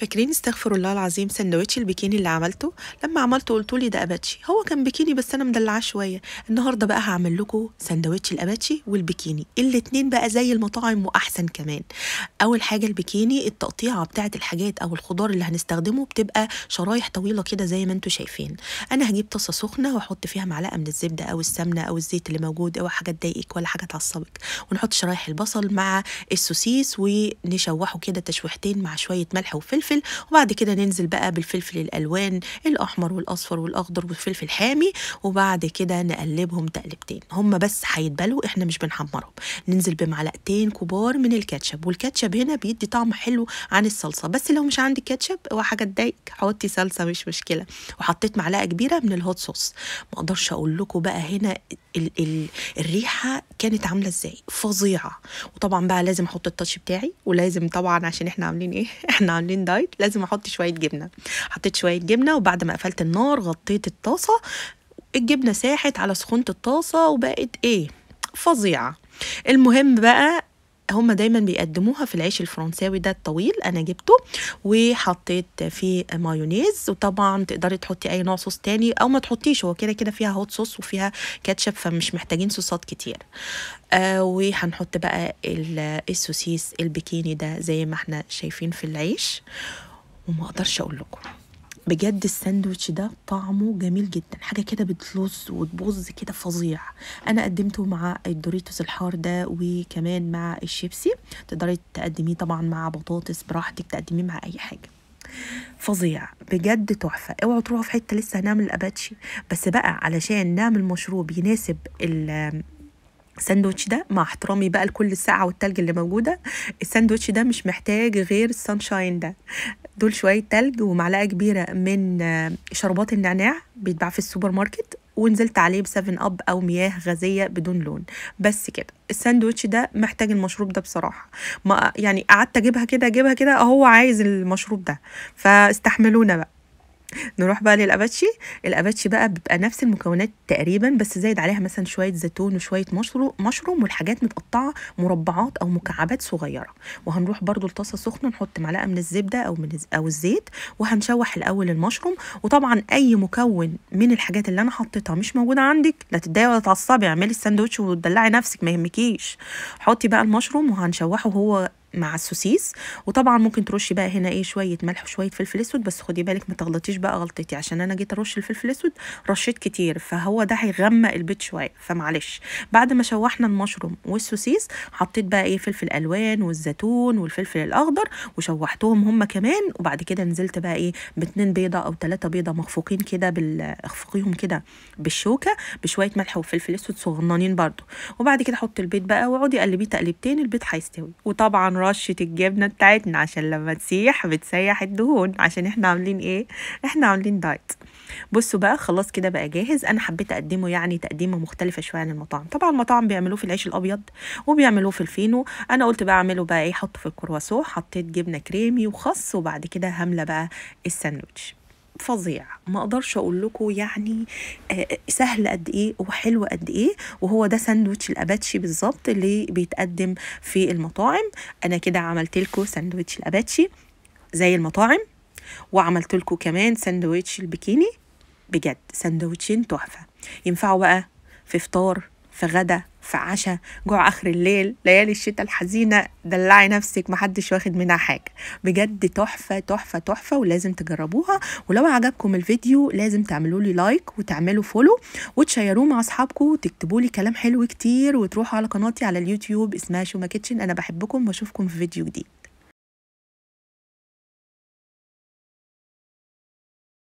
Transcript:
فاكرين استغفر الله العظيم سندوتش البكيني اللي عملته لما عملته قلتوا لي ده اباتشي هو كان بكيني بس انا مدلعاه شويه النهارده بقى هعمل لكم سندوتش الاباتشي والبكيني الاتنين بقى زي المطاعم واحسن كمان اول حاجه البكيني التقطيعه بتاعه الحاجات او الخضار اللي هنستخدمه بتبقى شرايح طويله كده زي ما انتم شايفين انا هجيب طاسه سخنه واحط فيها معلقه من الزبده او السمنه او الزيت اللي موجود او حاجه تضايقك ولا حاجه تعصبك ونحط شرايح البصل مع السوسيس ونشوحه كده تشويحتين مع شويه ملح وفلفل فلفل وبعد كده ننزل بقى بالفلفل الالوان الاحمر والاصفر والاخضر والفلفل الحامي وبعد كده نقلبهم تقلبتين هم بس هيتبلوا احنا مش بنحمرهم ننزل بمعلقتين كبار من الكاتشب والكاتشب هنا بيدي طعم حلو عن الصلصه بس لو مش عندك كاتشب حاجه تضايقك حطي صلصه مش مشكله وحطيت معلقه كبيره من الهوت صوص ما اقدرش اقول لكم بقى هنا ال ال الريحه كانت عامله ازاي فظيعه وطبعا بقى لازم احط التاتش بتاعي ولازم طبعا عشان احنا عاملين ايه احنا عاملين دايت لازم احط شويه جبنه حطيت شويه جبنه وبعد ما قفلت النار غطيت الطاسه الجبنه ساحت على سخونه الطاسه وبقت ايه فظيعه المهم بقى هم دايما بيقدموها في العيش الفرنساوي ده الطويل انا جبته وحطيت فيه مايونيز وطبعا تقدري تحطي اي نوع صوص تاني او ما تحطيش هو كده كده فيها هوت صوص وفيها كاتشب فمش محتاجين صوصات كتير آه وهنحط بقى السوسيس البكيني ده زي ما احنا شايفين في العيش وما اقدرش اقول لكم بجد الساندوتش ده طعمه جميل جدا حاجه كده بتلز وتبظ كده فظيع انا قدمته مع الدوريتوس الحار ده وكمان مع الشيبسي تقدري تقدميه طبعا مع بطاطس براحتك تقدميه مع اي حاجه فظيع بجد تحفه اوعوا تروحوا في حته لسه هنعمل الاباتشي بس بقى علشان نعمل مشروب يناسب ال الساندوتش ده مع احترامي بقى لكل الساعة والتلج اللي موجودة الساندوتش ده مش محتاج غير السانشاين ده دول شويه تلج ومعلقه كبيره من آه، شربات النعناع بيتباع في السوبر ماركت ونزلت عليه بسفن اب او مياه غازيه بدون لون بس كده الساندوتش ده محتاج المشروب ده بصراحه ما يعني قعدت اجيبها كده اجيبها كده اهو عايز المشروب ده فاستحملونا بقى نروح بقى للاباتشي الاباتشي بقى بيبقى نفس المكونات تقريبا بس زايد عليها مثلا شويه زيتون وشويه مشروم والحاجات متقطعه مربعات او مكعبات صغيره وهنروح برده لطاسه سخنه نحط معلقه من الزبده او من او الزيت وهنشوح الاول المشروم وطبعا اي مكون من الحاجات اللي انا حطيتها مش موجوده عندك لا تتضايقي ولا تعصبي اعملي الساندوتش وتدلعي نفسك ما يهمكيش حطي بقى المشروم وهنشوحه هو مع السوسيس وطبعا ممكن ترشي بقى هنا ايه شويه ملح وشويه فلفل اسود بس خدي بالك ما تغلطيش بقى غلطتي عشان انا جيت ارش الفلفل الاسود رشيت كتير فهو ده هيغمق البيض شويه فمعلش بعد ما شوحنا المشروم والسوسيس حطيت بقى ايه فلفل الوان والزيتون والفلفل الاخضر وشوحتهم هم كمان وبعد كده نزلت بقى ايه باتنين بيضه او ثلاثه بيضه مخفوقين كده بال اخفقيهم كده بالشوكه بشويه ملح وفلفل اسود صغننين برده وبعد كده حط البيض بقى واقعدي قلبيه تقليبتين البيض هيستوي وطبعا رشة الجبنة بتاعتنا عشان لما تسيح بتسيح الدهون عشان احنا عاملين ايه احنا عاملين دايت بصوا بقى خلاص كده بقى جاهز انا حبيت اقدمه يعني تقديمه مختلفه شويه عن المطاعم طبعا المطاعم بيعملوه في العيش الابيض وبيعملوه في الفينو انا قلت بقى اعمله بقى ايه حطه في الكرواسون حطيت جبنه كريمي وخص وبعد كده هامله بقى الساندوتش فظيع ما اقدرش اقول لكم يعني آه، آه، سهل قد ايه وحلو قد ايه وهو ده ساندويتش الاباتشي بالظبط اللي بيتقدم في المطاعم انا كده عملت لكم ساندويتش الاباتشي زي المطاعم وعملت لكم كمان ساندويتش البكيني بجد ساندويتشين تحفه ينفعوا بقى في فطار في غدا في عشاء جوع اخر الليل ليالي الشتاء الحزينه دلعي نفسك محدش واخد منها حاجه بجد تحفه تحفه تحفه ولازم تجربوها ولو عجبكم الفيديو لازم تعملوا لي لايك وتعملوا فولو وتشيروه مع اصحابكم وتكتبوا لي كلام حلو كتير وتروحوا على قناتي على اليوتيوب اسمها شوما كيتشن انا بحبكم واشوفكم في فيديو جديد